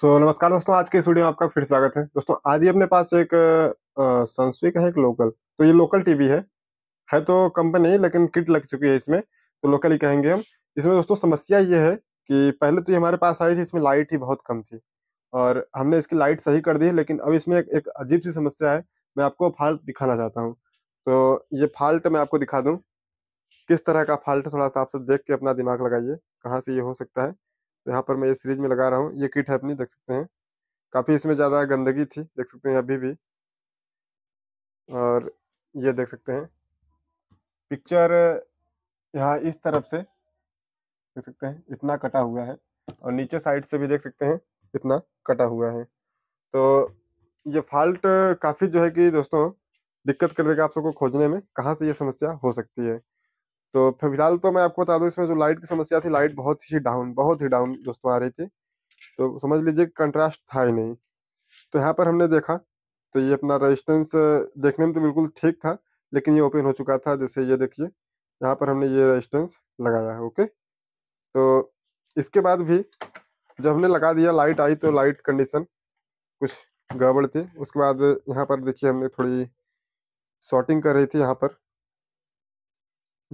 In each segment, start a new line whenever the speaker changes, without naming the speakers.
सो so, नमस्कार दोस्तों आज के इस वीडियो में आपका फिर स्वागत है दोस्तों आज ही अपने पास एक सनस्विक है एक लोकल तो ये लोकल टीवी है है तो कंपनी लेकिन किट लग चुकी है इसमें तो लोकल ही कहेंगे हम इसमें दोस्तों समस्या ये है कि पहले तो ये हमारे पास आई थी इसमें लाइट ही बहुत कम थी और हमने इसकी लाइट सही कर दी लेकिन अब इसमें एक, एक अजीब सी समस्या है मैं आपको फॉल्ट दिखाना चाहता हूँ तो ये फॉल्ट मैं आपको दिखा दूँ किस तरह का फॉल्ट थोड़ा सा आप सब देख के अपना दिमाग लगाइए कहाँ से ये हो सकता है तो यहाँ पर मैं ये सीरीज में लगा रहा हूँ ये किट है अपनी देख सकते हैं काफ़ी इसमें ज़्यादा गंदगी थी देख सकते हैं अभी भी और ये देख सकते हैं पिक्चर यहाँ इस तरफ से देख सकते हैं इतना कटा हुआ है और नीचे साइड से भी देख सकते हैं इतना कटा हुआ है तो ये फॉल्ट काफ़ी जो है कि दोस्तों दिक्कत कर देगा आप सबको खोजने में कहाँ से ये समस्या हो सकती है तो फिलहाल तो मैं आपको बता दूं इसमें जो लाइट की समस्या थी लाइट बहुत ही डाउन बहुत ही डाउन दोस्तों आ रही थी तो समझ लीजिए कंट्रास्ट था ही नहीं तो यहाँ पर हमने देखा तो ये अपना रेजिस्टेंस देखने में तो बिल्कुल ठीक था लेकिन ये ओपन हो चुका था जैसे ये देखिए यहाँ पर हमने ये रेजिस्टेंस लगाया है ओके तो इसके बाद भी जब हमने लगा दिया लाइट आई तो लाइट कंडीशन कुछ गड़बड़ थी उसके बाद यहाँ पर देखिए हमने थोड़ी शॉर्टिंग कर रही थी यहाँ पर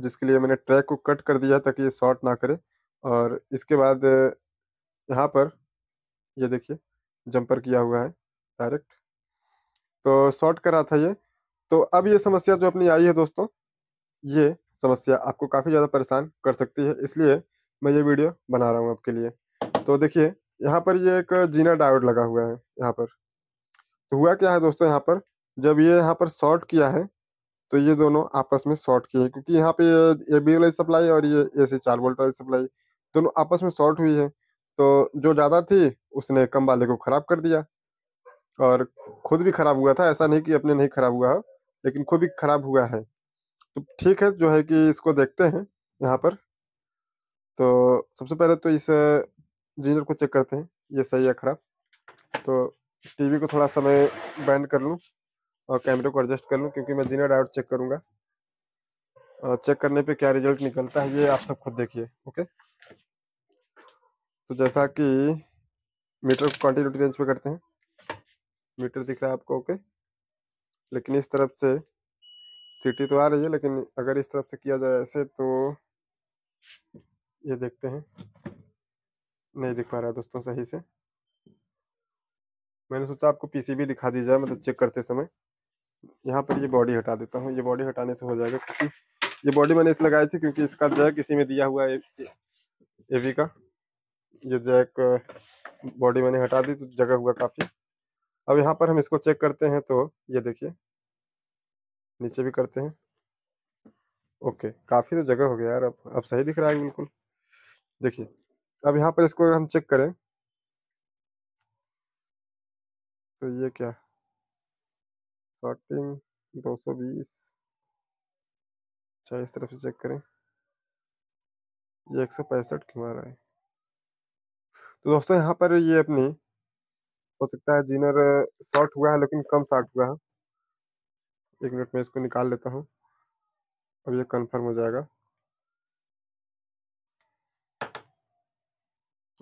जिसके लिए मैंने ट्रैक को कट कर दिया ताकि ये शॉर्ट ना करे और इसके बाद यहाँ पर ये देखिए जंपर किया हुआ है डायरेक्ट तो शॉर्ट करा था ये तो अब ये समस्या जो अपनी आई है दोस्तों ये समस्या आपको काफ़ी ज़्यादा परेशान कर सकती है इसलिए मैं ये वीडियो बना रहा हूँ आपके लिए तो देखिए यहाँ पर ये एक जीना डायोड लगा हुआ है यहाँ पर तो हुआ क्या है दोस्तों यहाँ पर जब ये यहाँ पर शॉर्ट किया है तो ये दोनों आपस में शॉर्ट किए हैं क्योंकि यहाँ पे ए बी वाली सप्लाई और ये ए सी चार वोल्ट वाली सप्लाई दोनों आपस में शॉर्ट हुई है तो जो ज़्यादा थी उसने कम वाले को ख़राब कर दिया और खुद भी ख़राब हुआ था ऐसा नहीं कि अपने नहीं ख़राब हुआ हो लेकिन खुद भी ख़राब हुआ है तो ठीक है जो है कि इसको देखते हैं यहाँ पर तो सबसे पहले तो इस जीनर को चेक करते हैं ये सही है ख़राब तो टीवी को थोड़ा समय बैंड कर लूँ और कैमरे को एडजस्ट कर लूँ क्योंकि मैं जीना डायोड चेक करूँगा चेक करने पे क्या रिजल्ट निकलता है ये आप सब खुद देखिए ओके तो जैसा कि मीटर को रेंज पे करते हैं मीटर दिख रहा है आपको ओके लेकिन इस तरफ से सिटी तो आ रही है लेकिन अगर इस तरफ से किया जाए ऐसे तो ये देखते हैं नहीं दिख पा रहा दोस्तों सही से मैंने सोचा आपको पीसीबी दिखा दी जाए मतलब चेक करते समय यहाँ पर ये बॉडी हटा देता हूँ ये बॉडी हटाने से हो जाएगा क्योंकि ये बॉडी मैंने इस लगाई थी क्योंकि इसका जैक इसी में दिया हुआ है एवी का ये जैक बॉडी मैंने हटा दी तो जगह हुआ काफ़ी अब यहाँ पर हम इसको चेक करते हैं तो ये देखिए नीचे भी करते हैं ओके काफ़ी तो जगह हो गया यार अब अब सही दिख रहा है बिल्कुल देखिए अब यहाँ पर इसको हम चेक करें तो ये क्या स्टार्टिंग दो सौ बीस चाहे इस तरफ से चेक करें ये एक सौ पैंसठ क्यों आ रहा है तो दोस्तों यहाँ पर ये अपनी हो सकता है जीनर शॉर्ट हुआ है लेकिन कम शॉर्ट हुआ है एक मिनट में इसको निकाल लेता हूँ अब ये कंफर्म हो जाएगा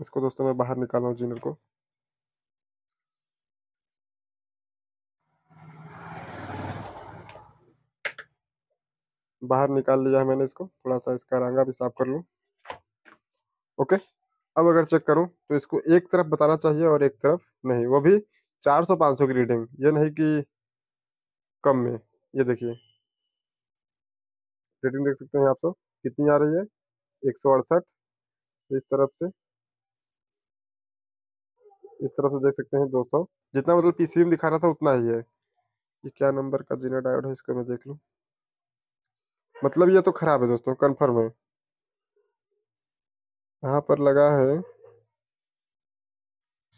इसको दोस्तों मैं बाहर निकाल रहा हूँ जीनर को बाहर निकाल लिया है मैंने इसको थोड़ा सा इसका रंगा भी साफ कर लूँ ओके अब अगर चेक करूँ तो इसको एक तरफ बताना चाहिए और एक तरफ नहीं वो भी 400-500 की रीडिंग ये नहीं कि कम में ये देखिए रीडिंग देख सकते हैं आप तो कितनी आ रही है एक इस तरफ से इस तरफ से देख सकते हैं 200 जितना मतलब पीसीबी में दिखा रहा था उतना ही है ये क्या नंबर का जीना डायोड है इसको मैं देख लूँ मतलब ये तो खराब है दोस्तों कंफर्म है यहाँ पर लगा है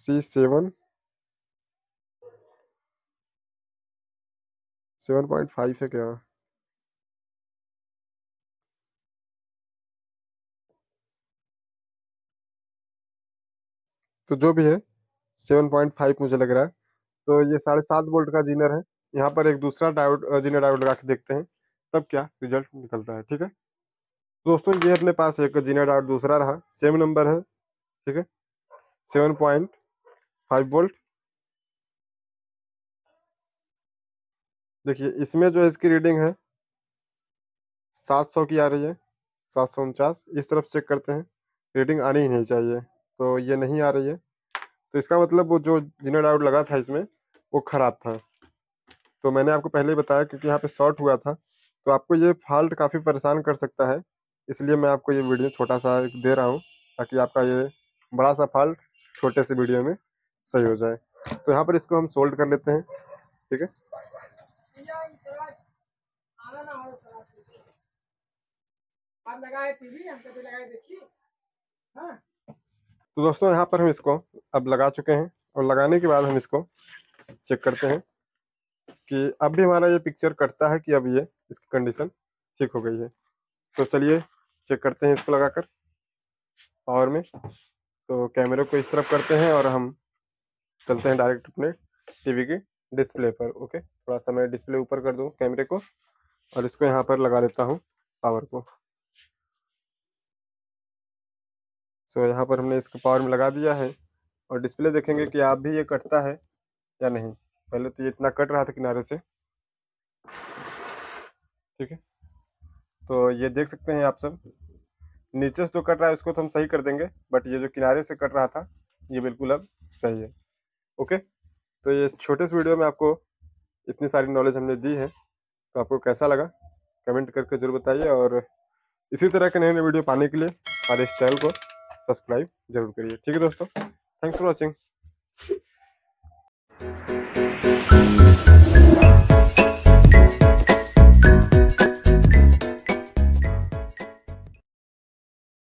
C seven seven point five है क्या तो जो भी है सेवन पॉइंट फाइव मुझे लग रहा है तो ये साढ़े सात वोल्ट का जीनर है यहाँ पर एक दूसरा डायोड जीनर डायोड लगा के देखते हैं तब क्या रिजल्ट निकलता है ठीक है दोस्तों ये अपने पास एक जीना डाउट दूसरा रहा सेम नंबर है ठीक है सेवन पॉइंट फाइव वोल्ट देखिए इसमें जो इसकी रीडिंग है सात सौ की आ रही है सात सौ उनचास इस तरफ चेक करते हैं रीडिंग आनी ही नहीं चाहिए तो ये नहीं आ रही है तो इसका मतलब वो जो जीना डाउट लगा था इसमें वो ख़राब था तो मैंने आपको पहले ही बताया क्योंकि यहाँ पे शॉर्ट हुआ था तो आपको ये फॉल्ट काफ़ी परेशान कर सकता है इसलिए मैं आपको ये वीडियो छोटा सा दे रहा हूँ ताकि आपका ये बड़ा सा फॉल्ट छोटे से वीडियो में सही हो जाए तो यहाँ पर इसको हम सोल्ड कर लेते हैं ठीक है तो दोस्तों यहाँ पर हम इसको अब लगा चुके हैं और लगाने के बाद हम इसको चेक करते हैं कि अब भी हमारा ये पिक्चर कटता है कि अब ये इसकी कंडीशन ठीक हो गई है तो चलिए चेक करते हैं इसको लगाकर पावर में तो कैमरे को इस तरफ करते हैं और हम चलते हैं डायरेक्ट अपने टीवी के डिस्प्ले पर ओके थोड़ा सा मैं डिस्प्ले ऊपर कर दूँ कैमरे को और इसको यहाँ पर लगा लेता हूँ पावर को सो so, यहाँ पर हमने इसको पावर में लगा दिया है और डिस्प्ले देखेंगे कि आप भी ये कटता है या नहीं पहले तो ये इतना कट रहा था किनारे से ठीक है तो ये देख सकते हैं आप सब नीचे से जो कट रहा है उसको तो हम सही कर देंगे बट ये जो किनारे से कट रहा था ये बिल्कुल अब सही है ओके तो ये छोटे से वीडियो में आपको इतनी सारी नॉलेज हमने दी है तो आपको कैसा लगा कमेंट करके जरूर बताइए और इसी तरह के नए नए वीडियो पाने के लिए हमारे इस चैनल को सब्सक्राइब जरूर करिए ठीक है दोस्तों थैंक्स फॉर वॉचिंग